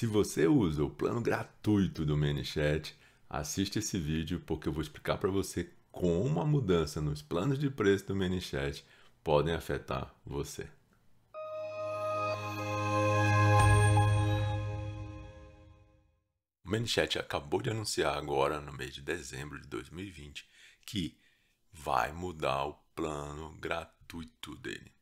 Se você usa o plano gratuito do ManyChat, assiste esse vídeo porque eu vou explicar para você como a mudança nos planos de preço do ManyChat podem afetar você. O ManyChat acabou de anunciar agora, no mês de dezembro de 2020, que vai mudar o plano gratuito dele.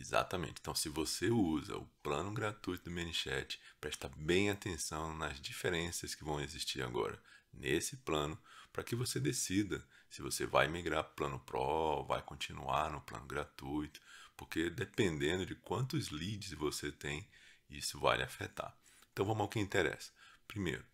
Exatamente. Então, se você usa o plano gratuito do ManyChat, presta bem atenção nas diferenças que vão existir agora nesse plano para que você decida se você vai migrar para o plano Pro, vai continuar no plano gratuito, porque dependendo de quantos leads você tem, isso vai lhe afetar. Então vamos ao que interessa. Primeiro,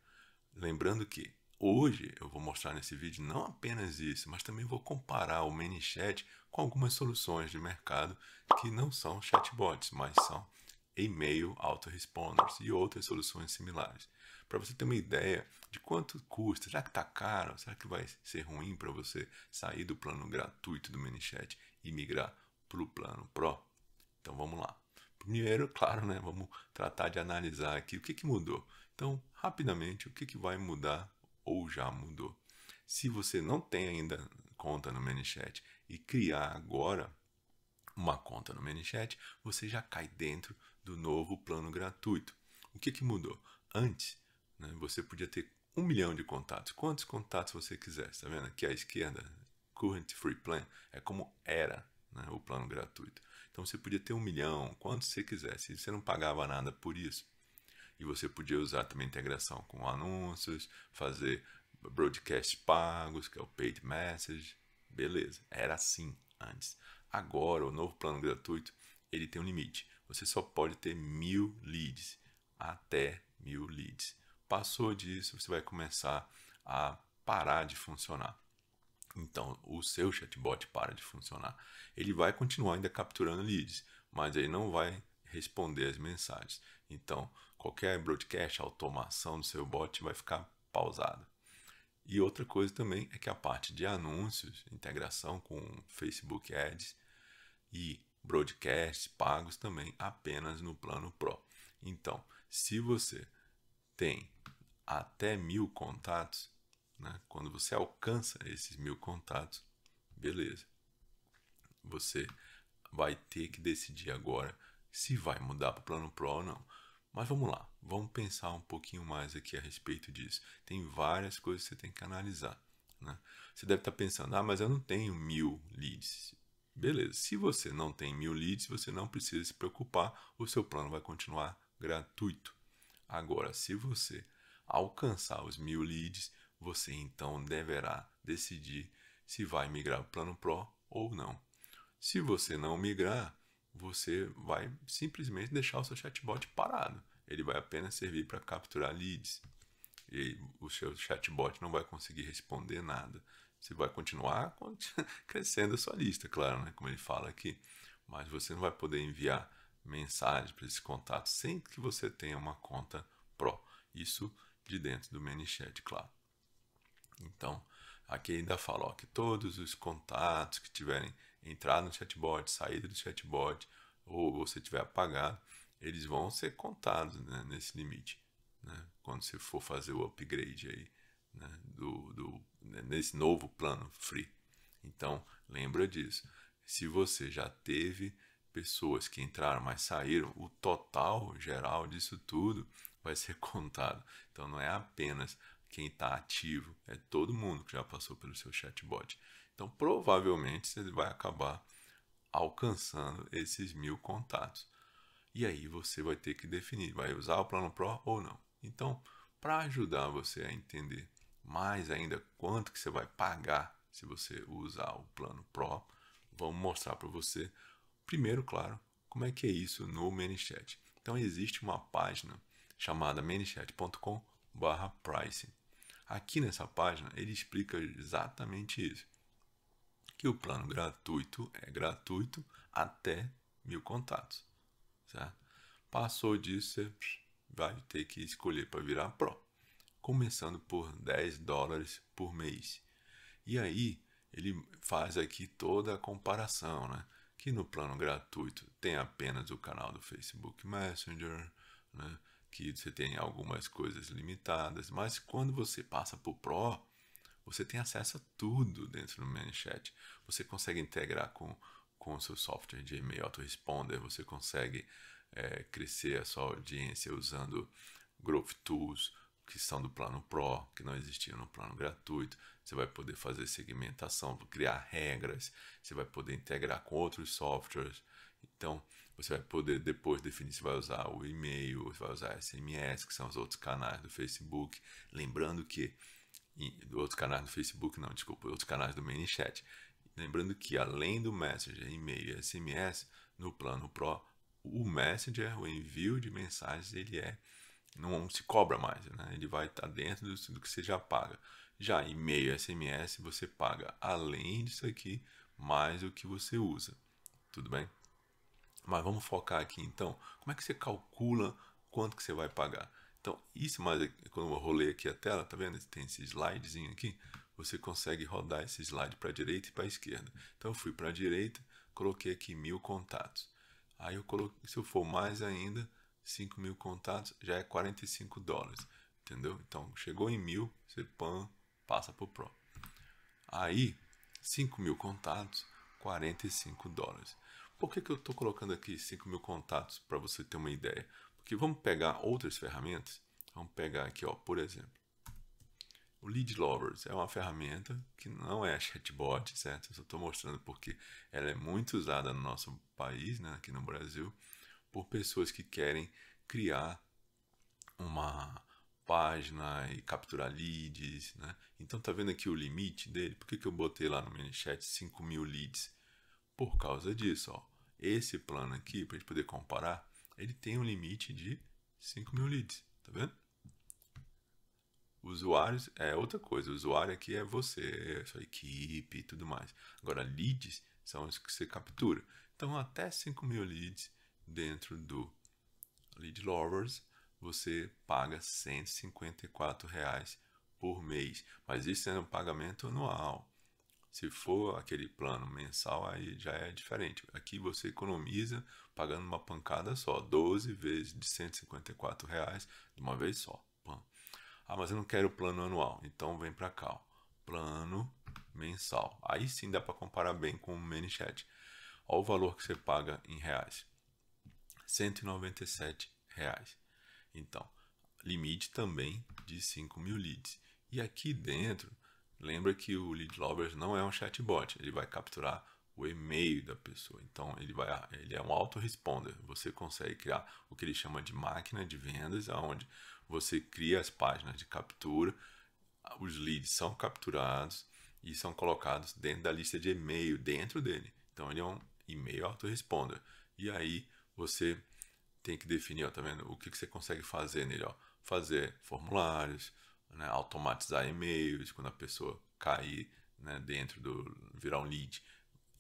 lembrando que Hoje eu vou mostrar nesse vídeo não apenas isso, mas também vou comparar o ManyChat com algumas soluções de mercado que não são chatbots, mas são e-mail autoresponders e outras soluções similares. Para você ter uma ideia de quanto custa, será que está caro? Será que vai ser ruim para você sair do plano gratuito do ManyChat e migrar para o plano Pro? Então vamos lá. Primeiro, claro, né, vamos tratar de analisar aqui o que, que mudou. Então, rapidamente, o que, que vai mudar ou já mudou. Se você não tem ainda conta no ManyChat e criar agora uma conta no ManyChat, você já cai dentro do novo plano gratuito. O que, que mudou? Antes, né, você podia ter um milhão de contatos. Quantos contatos você quiser, está vendo? Aqui à esquerda, Current Free Plan, é como era né, o plano gratuito. Então você podia ter um milhão, quantos você quisesse, e você não pagava nada por isso e você podia usar também integração com anúncios, fazer broadcast pagos, que é o paid message. Beleza, era assim antes. Agora, o novo plano gratuito, ele tem um limite. Você só pode ter mil leads, até mil leads. Passou disso, você vai começar a parar de funcionar. Então, o seu chatbot para de funcionar. Ele vai continuar ainda capturando leads, mas ele não vai responder as mensagens. Então, qualquer broadcast, automação do seu bot vai ficar pausada. E outra coisa também é que a parte de anúncios, integração com Facebook Ads e broadcasts pagos também apenas no plano Pro. Então, se você tem até mil contatos, né, quando você alcança esses mil contatos, beleza. Você vai ter que decidir agora se vai mudar para o plano Pro ou não. Mas vamos lá, vamos pensar um pouquinho mais aqui a respeito disso. Tem várias coisas que você tem que analisar. Né? Você deve estar tá pensando, ah, mas eu não tenho mil leads. Beleza, se você não tem mil leads, você não precisa se preocupar, o seu plano vai continuar gratuito. Agora, se você alcançar os mil leads, você então deverá decidir se vai migrar para o plano Pro ou não. Se você não migrar, você vai simplesmente deixar o seu chatbot parado. Ele vai apenas servir para capturar leads. E o seu chatbot não vai conseguir responder nada. Você vai continuar crescendo a sua lista, claro, né? como ele fala aqui. Mas você não vai poder enviar mensagens para esse contato sem que você tenha uma conta Pro. Isso de dentro do ManyChat, claro. Então, aqui ainda fala ó, que todos os contatos que tiverem entrar no chatbot, sair do chatbot, ou você tiver apagado, eles vão ser contados né, nesse limite. Né, quando você for fazer o upgrade aí, né, do, do, né, nesse novo plano free. Então, lembra disso. Se você já teve pessoas que entraram, mas saíram, o total geral disso tudo vai ser contado. Então, não é apenas quem está ativo, é todo mundo que já passou pelo seu chatbot. Então, provavelmente você vai acabar alcançando esses mil contatos. E aí você vai ter que definir, vai usar o plano Pro ou não. Então, para ajudar você a entender mais ainda quanto que você vai pagar se você usar o plano Pro, vamos mostrar para você, primeiro, claro, como é que é isso no ManyChat. Então, existe uma página chamada manychat.com/pricing. Aqui nessa página ele explica exatamente isso que o plano gratuito é gratuito até mil contatos. Certo? Passou disso, você vai ter que escolher para virar Pro, começando por 10 dólares por mês. E aí ele faz aqui toda a comparação, né? Que no plano gratuito tem apenas o canal do Facebook Messenger, né? que você tem algumas coisas limitadas, mas quando você passa para o Pro, você tem acesso a tudo dentro do ManyChat. Você consegue integrar com, com o seu software de e-mail autoresponder, você consegue é, crescer a sua audiência usando Growth Tools, que estão do plano Pro, que não existiam no plano gratuito. Você vai poder fazer segmentação, criar regras, você vai poder integrar com outros softwares. Então, você vai poder depois definir se vai usar o e-mail, se vai usar SMS, que são os outros canais do Facebook. Lembrando que do outros canais do Facebook, não, desculpa, outros canais do ManyChat. Lembrando que além do Messenger, e-mail e SMS, no plano Pro, o Messenger, o envio de mensagens, ele é não se cobra mais, né? Ele vai estar tá dentro do, do que você já paga. Já e-mail, SMS, você paga além disso aqui mais o que você usa. Tudo bem? Mas vamos focar aqui então. Como é que você calcula quanto que você vai pagar? Então, isso mais é, é quando eu rolei aqui a tela, tá vendo? Tem esse slidezinho aqui. Você consegue rodar esse slide para a direita e para a esquerda. Então, eu fui para a direita, coloquei aqui mil contatos. Aí eu coloquei, se eu for mais ainda, 5 mil contatos já é 45 dólares. Entendeu? Então, chegou em mil, você pan, passa para o Pro. Aí, 5 mil contatos, 45 dólares. Por que, que eu estou colocando aqui 5 mil contatos para você ter uma ideia? Porque vamos pegar outras ferramentas. Vamos pegar aqui, ó, por exemplo, o Lead Lovers é uma ferramenta que não é chatbot, certo? Eu só estou mostrando porque ela é muito usada no nosso país, né, aqui no Brasil, por pessoas que querem criar uma página e capturar leads, né? Então tá vendo aqui o limite dele? Por que, que eu botei lá no ManyChat 5 mil leads? Por causa disso, ó. Esse plano aqui, para a gente poder comparar, ele tem um limite de 5 mil leads, tá vendo? Usuários é outra coisa. usuário aqui é você, é sua equipe e tudo mais. Agora, leads são os que você captura. Então, até 5 mil leads dentro do Lead Lovers, você paga 154 reais por mês. Mas isso é um pagamento anual. Se for aquele plano mensal, aí já é diferente. Aqui você economiza pagando uma pancada só, 12 vezes de 154 reais de uma vez só. Ah, mas eu não quero o plano anual, então vem para cá, ó. plano mensal. Aí sim dá para comparar bem com o ManyChat. Olha o valor que você paga em reais, 197 reais. Então, limite também de 5 mil leads. E aqui dentro Lembra que o Lead Lovers não é um chatbot, ele vai capturar o e-mail da pessoa. Então ele vai ele é um autoresponder. Você consegue criar o que ele chama de máquina de vendas, aonde você cria as páginas de captura, os leads são capturados e são colocados dentro da lista de e-mail dentro dele. Então ele é um e-mail autoresponder. E aí você tem que definir, ó, tá vendo? O que, que você consegue fazer nele, ó. Fazer formulários, né, automatizar e-mails, quando a pessoa cair né, dentro do. virar um lead,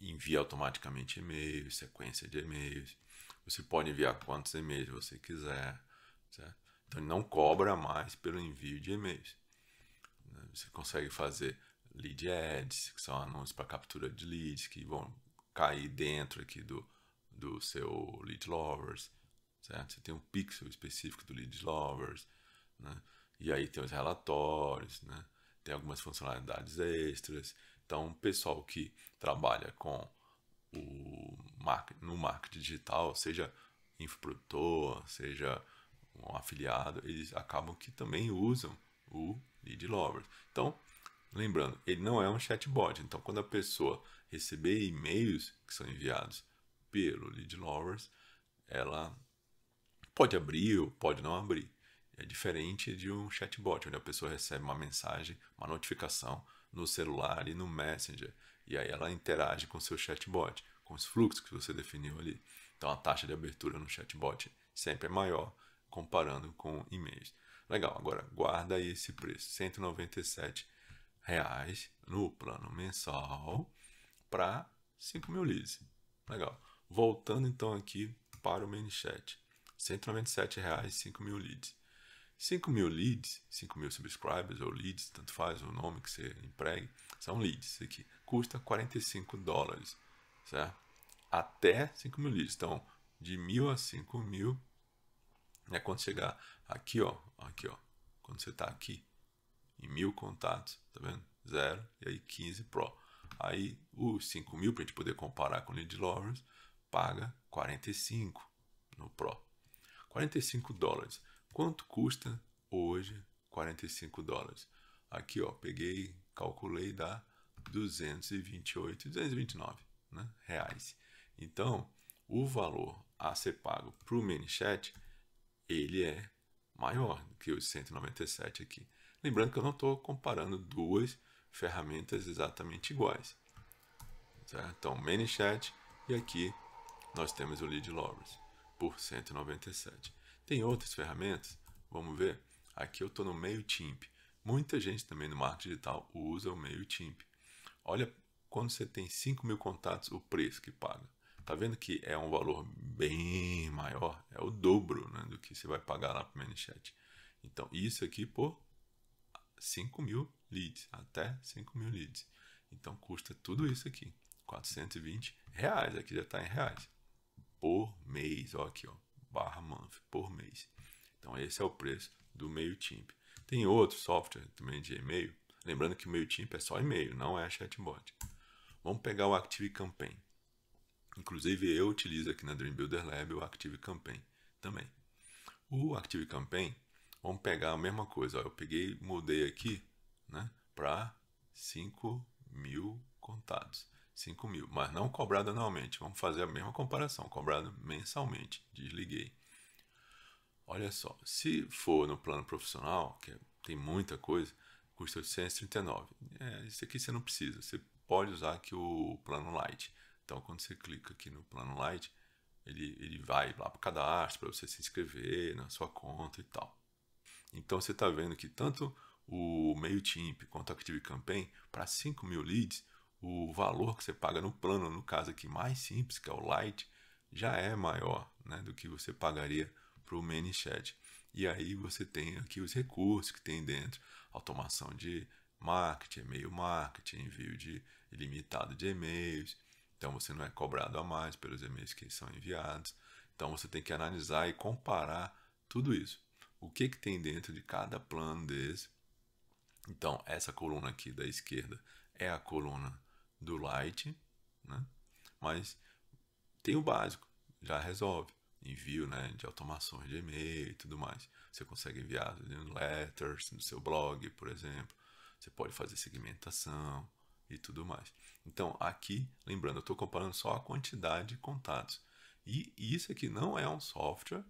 envia automaticamente e-mails, sequência de e-mails. Você pode enviar quantos e-mails você quiser. Certo? Então não cobra mais pelo envio de e-mails. Né? Você consegue fazer lead ads, que são anúncios para captura de leads, que vão cair dentro aqui do, do seu lead lovers. Certo? Você tem um pixel específico do lead lovers. Né? E aí tem os relatórios, né? Tem algumas funcionalidades extras. Então, o pessoal que trabalha com o marketing, no marketing digital, seja infoprodutor, seja um afiliado, eles acabam que também usam o lead Lovers. Então, lembrando, ele não é um chatbot. Então, quando a pessoa receber e-mails que são enviados pelo lead lovers, ela pode abrir ou pode não abrir. É diferente de um chatbot, onde a pessoa recebe uma mensagem, uma notificação no celular e no Messenger. E aí ela interage com o seu chatbot, com os fluxos que você definiu ali. Então a taxa de abertura no chatbot sempre é maior comparando com e-mails. Legal, agora guarda aí esse preço, R$197 no plano mensal para 5 mil leads. Legal. Voltando então aqui para o ManyChat, R$197,00 197,00, 5 mil leads. 5 mil leads, 5 mil subscribers ou leads, tanto faz o nome que você empregue, são leads aqui. Custa 45 dólares, certo? Até 5 mil leads. Então, de mil a 5 mil, né, quando chegar aqui, ó, aqui, ó, quando você está aqui, em mil contatos, tá vendo? Zero, e aí 15 Pro. Aí, os 5 mil, para a gente poder comparar com o lead Lovers, paga 45 no Pro. 45 dólares. Quanto custa hoje 45 dólares? Aqui, ó, peguei, calculei, dá 228, 229 né, reais. Então, o valor a ser pago para o ManyChat, ele é maior do que os 197 aqui. Lembrando que eu não estou comparando duas ferramentas exatamente iguais. Certo? Então, ManyChat e aqui nós temos o Lead Lovers por 197. Tem outras ferramentas? Vamos ver? Aqui eu estou no MailChimp. Muita gente também no marketing digital usa o MailChimp. Olha quando você tem 5 mil contatos, o preço que paga. Tá vendo que é um valor bem maior, é o dobro né, do que você vai pagar lá para o ManyChat. Então, isso aqui por 5 mil leads, até 5 mil leads. Então, custa tudo isso aqui, 420 reais, aqui já está em reais, por mês, ó aqui, ó barra month por mês. Então esse é o preço do MailChimp. Tem outro software também de e-mail. Lembrando que o MailChimp é só e-mail, não é chatbot. Vamos pegar o Active Campaign. Inclusive eu utilizo aqui na Dream Builder Lab o Active Campaign também. O Active Campaign, vamos pegar a mesma coisa. Ó, eu peguei, mudei aqui, né, para 5 mil contatos. 5 mil, mas não cobrado anualmente. Vamos fazer a mesma comparação, cobrado mensalmente. Desliguei. Olha só, se for no plano profissional, que é, tem muita coisa, custa 839. É, isso aqui você não precisa, você pode usar aqui o plano light. Então, quando você clica aqui no plano light, ele, ele vai lá para o cadastro, para você se inscrever na sua conta e tal. Então, você está vendo que tanto o MailChimp quanto a ActiveCampaign, para 5 mil leads, o valor que você paga no plano, no caso aqui mais simples, que é o Lite, já é maior né, do que você pagaria para o ManyChat. E aí você tem aqui os recursos que tem dentro, automação de marketing, e-mail marketing, envio de ilimitado de e-mails. Então você não é cobrado a mais pelos e-mails que são enviados. Então você tem que analisar e comparar tudo isso. O que, que tem dentro de cada plano desse? Então, essa coluna aqui da esquerda é a coluna do Light, né? Mas tem o básico, já resolve. Envio né, de automações de e-mail e tudo mais. Você consegue enviar letters, no seu blog, por exemplo. Você pode fazer segmentação e tudo mais. Então, aqui, lembrando, eu estou comparando só a quantidade de contatos. E isso aqui não é um software,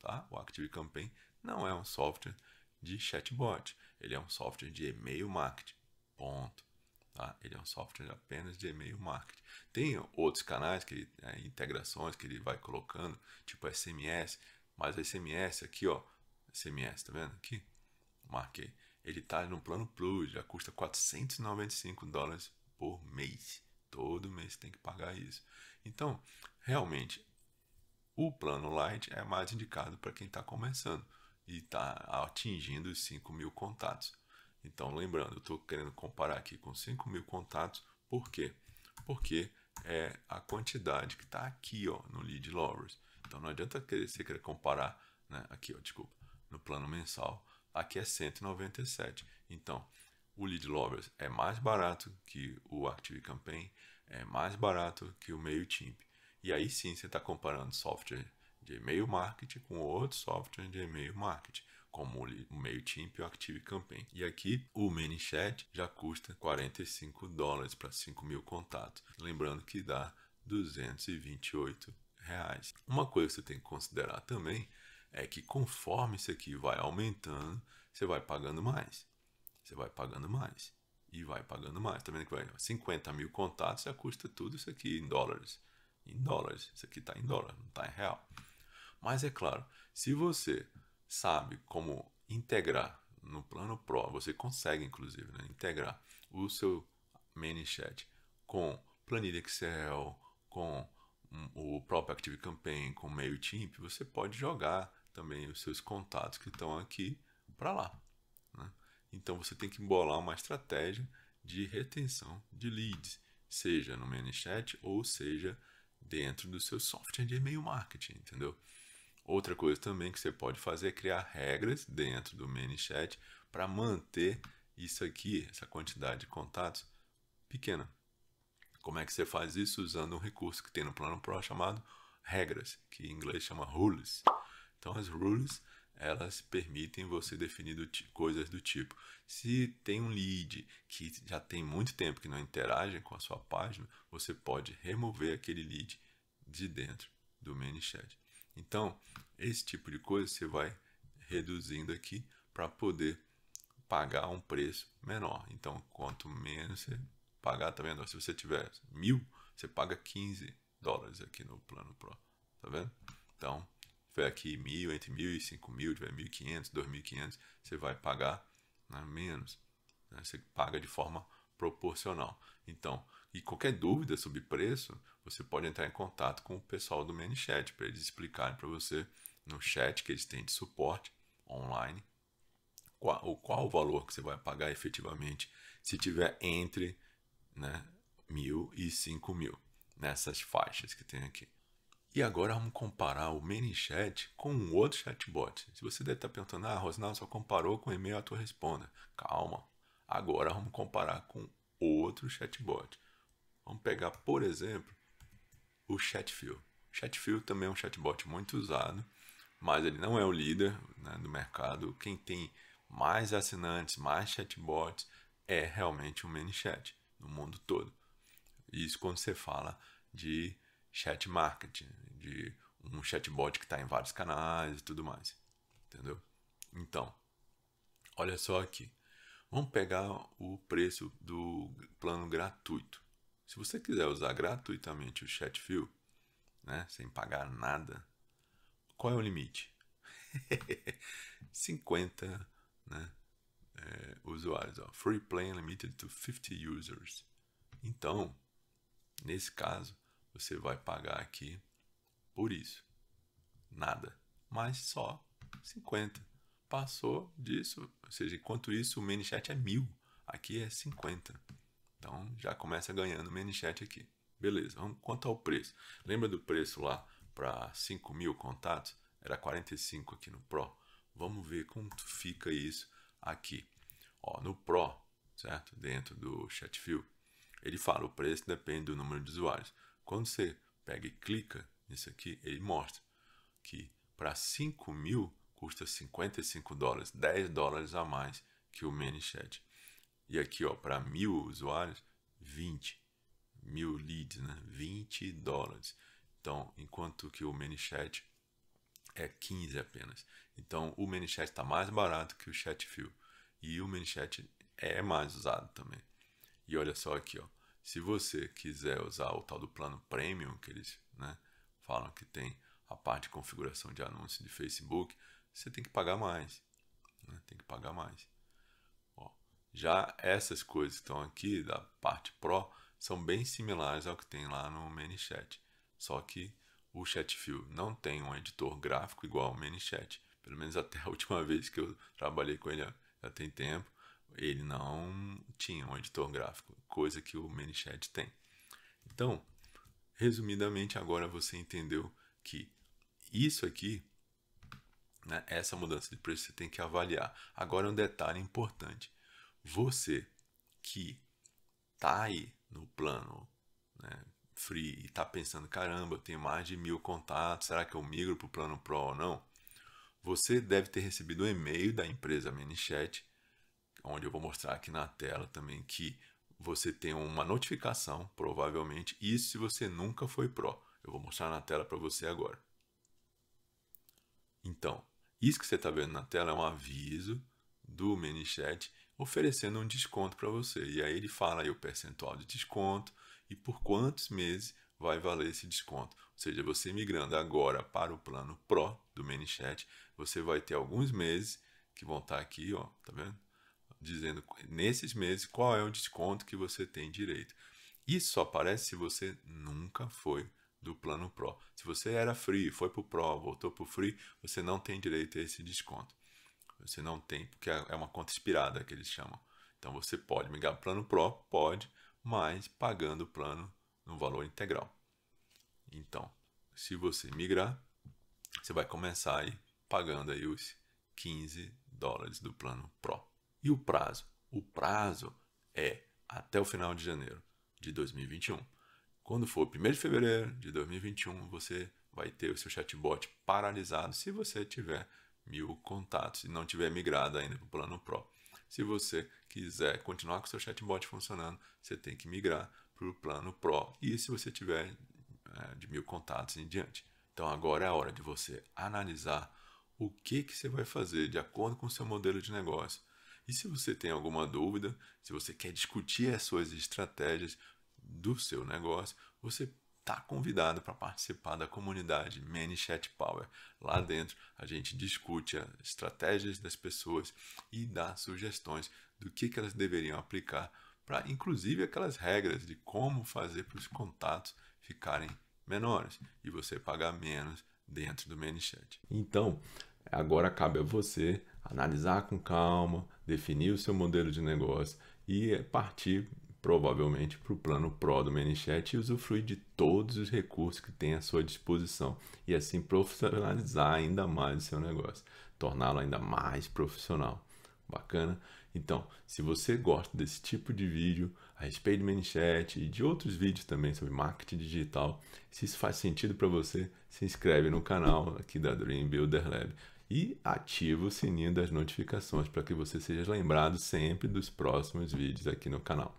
tá? O ActiveCampaign não é um software de chatbot. Ele é um software de e-mail marketing. Ponto. Tá? Ele é um software apenas de e-mail marketing. Tem outros canais, que é, integrações que ele vai colocando, tipo SMS, mas o SMS aqui, ó, SMS, tá vendo aqui? Marquei. Ele tá no plano Plus, já custa 495 dólares por mês. Todo mês tem que pagar isso. Então, realmente, o plano Light é mais indicado para quem está começando e está atingindo os 5 mil contatos. Então, lembrando, eu estou querendo comparar aqui com 5 mil contatos, por quê? Porque é a quantidade que está aqui ó, no Lead Lovers. Então, não adianta você querer comparar, né, aqui, ó, desculpa, no plano mensal, aqui é 197. Então, o Lead Lovers é mais barato que o Active Campaign, é mais barato que o MailChimp. E aí sim você está comparando software de e-mail marketing com outro software de e-mail marketing como o MailChimp e o ActiveCampaign. E aqui o ManyChat já custa 45 dólares para 5 mil contatos, lembrando que dá 228 reais. Uma coisa que você tem que considerar também é que conforme isso aqui vai aumentando, você vai pagando mais, você vai pagando mais e vai pagando mais. Tá vendo que vai 50 mil contatos já custa tudo isso aqui em dólares. Em dólares, isso aqui está em dólar, não está em real. Mas é claro, se você sabe como integrar no plano Pro, você consegue inclusive né, integrar o seu ManyChat com planilha Excel, com o próprio active campaign com o MailChimp, você pode jogar também os seus contatos que estão aqui para lá. Né? Então você tem que embolar uma estratégia de retenção de leads, seja no ManyChat ou seja dentro do seu software de e-mail marketing, entendeu? Outra coisa também que você pode fazer é criar regras dentro do ManyChat para manter isso aqui, essa quantidade de contatos, pequena. Como é que você faz isso? Usando um recurso que tem no Plano Pro chamado regras, que em inglês chama rules. Então as rules elas permitem você definir do coisas do tipo. Se tem um lead que já tem muito tempo que não interage com a sua página, você pode remover aquele lead de dentro do ManyChat. Então, esse tipo de coisa você vai reduzindo aqui para poder pagar um preço menor. Então, quanto menos você pagar, tá vendo? Se você tiver mil, você paga 15 dólares aqui no plano Pro, tá vendo? Então, tiver aqui mil, entre mil e cinco mil, tiver mil e quinhentos, dois mil e quinhentos, você vai pagar né, menos. Né? Você paga de forma proporcional. Então, e qualquer dúvida sobre preço, você pode entrar em contato com o pessoal do ManyChat para eles explicarem para você no chat que eles têm de suporte online qual, ou qual o valor que você vai pagar efetivamente se tiver entre né, mil e cinco mil nessas faixas que tem aqui. E agora vamos comparar o ManyChat com um outro chatbot. Se você deve estar tá perguntando, ah, Rosnal só comparou com o e-mail a tua responda. Calma, agora vamos comparar com outro chatbot. Vamos pegar, por exemplo, o Chatfield. Chatfield também é um chatbot muito usado, mas ele não é o líder né, do mercado. Quem tem mais assinantes, mais chatbots, é realmente o um ManyChat no mundo todo. Isso quando você fala de chat marketing, de um chatbot que está em vários canais e tudo mais. Entendeu? Então, olha só aqui. Vamos pegar o preço do plano gratuito. Se você quiser usar gratuitamente o Chatfield, né, sem pagar nada, qual é o limite? 50 né, é, usuários. Ó. Free plan limited to 50 users. Então, nesse caso, você vai pagar aqui por isso. Nada. Mas só 50. Passou disso, ou seja, enquanto isso o ManyChat é mil. Aqui é 50. Então já começa ganhando o chat aqui. Beleza, vamos quanto ao preço. Lembra do preço lá para 5 mil contatos? Era 45 aqui no Pro. Vamos ver como fica isso aqui. Ó, no Pro, certo? Dentro do Chatview, ele fala o preço depende do número de usuários. Quando você pega e clica nisso aqui, ele mostra que para 5 mil custa 55 dólares, 10 dólares a mais que o ManyChat. E aqui, ó, para mil usuários, 20 mil leads, né? 20 dólares. Então, enquanto que o ManyChat é 15 apenas. Então, o ManyChat está mais barato que o ChatFuel. E o ManyChat é mais usado também. E olha só aqui, ó. Se você quiser usar o tal do plano premium que eles né, falam que tem a parte de configuração de anúncio de Facebook, você tem que pagar mais. Né? Tem que pagar mais. Já essas coisas que estão aqui da parte Pro são bem similares ao que tem lá no ManyChat, só que o Chatfield não tem um editor gráfico igual ao ManyChat, pelo menos até a última vez que eu trabalhei com ele já tem tempo, ele não tinha um editor gráfico, coisa que o ManyChat tem. Então, resumidamente, agora você entendeu que isso aqui, né, essa mudança de preço, você tem que avaliar. Agora, um detalhe importante: você que tá aí no plano né, free e tá pensando, caramba, eu tenho mais de mil contatos, será que eu migro para o plano Pro ou não? Você deve ter recebido um e-mail da empresa ManyChat, onde eu vou mostrar aqui na tela também que você tem uma notificação, provavelmente, isso se você nunca foi Pro. Eu vou mostrar na tela para você agora. Então, isso que você está vendo na tela é um aviso do ManyChat oferecendo um desconto para você. E aí ele fala aí o percentual de desconto e por quantos meses vai valer esse desconto. Ou seja, você migrando agora para o plano Pro do ManyChat, você vai ter alguns meses que vão estar tá aqui, ó, tá vendo? Dizendo nesses meses qual é o desconto que você tem direito. Isso só aparece se você nunca foi do plano Pro. Se você era free, foi para o Pro, voltou para o free, você não tem direito a esse desconto. Você não tem, porque é, é uma conta expirada que eles chamam. Então você pode migrar para o plano Pro, pode, mas pagando o plano no valor integral. Então, se você migrar, você vai começar aí pagando aí os 15 dólares do plano Pro. E o prazo? O prazo é até o final de janeiro de 2021. Quando for 1 de fevereiro de 2021, você vai ter o seu chatbot paralisado se você tiver mil contatos e não tiver migrado ainda para o plano Pro. Se você quiser continuar com seu chatbot funcionando, você tem que migrar para o plano Pro. E se você tiver é, de mil contatos em diante. Então agora é a hora de você analisar o que, que você vai fazer de acordo com o seu modelo de negócio. E se você tem alguma dúvida, se você quer discutir as suas estratégias do seu negócio, você está convidado para participar da comunidade ManyChat Power. Lá dentro a gente discute as estratégias das pessoas e dá sugestões do que, que elas deveriam aplicar para, inclusive, aquelas regras de como fazer para os contatos ficarem menores e você pagar menos dentro do ManyChat. Então, agora cabe a você analisar com calma, definir o seu modelo de negócio e partir provavelmente para o plano Pro do ManyChat, e usufruir de todos os recursos que tem à sua disposição e assim profissionalizar ainda mais o seu negócio, torná-lo ainda mais profissional. Bacana? Então, se você gosta desse tipo de vídeo a respeito do ManyChat e de outros vídeos também sobre marketing digital, se isso faz sentido para você, se inscreve no canal aqui da Dream Builder Lab e ativa o sininho das notificações para que você seja lembrado sempre dos próximos vídeos aqui no canal.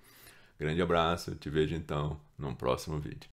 Grande abraço, te vejo então num próximo vídeo.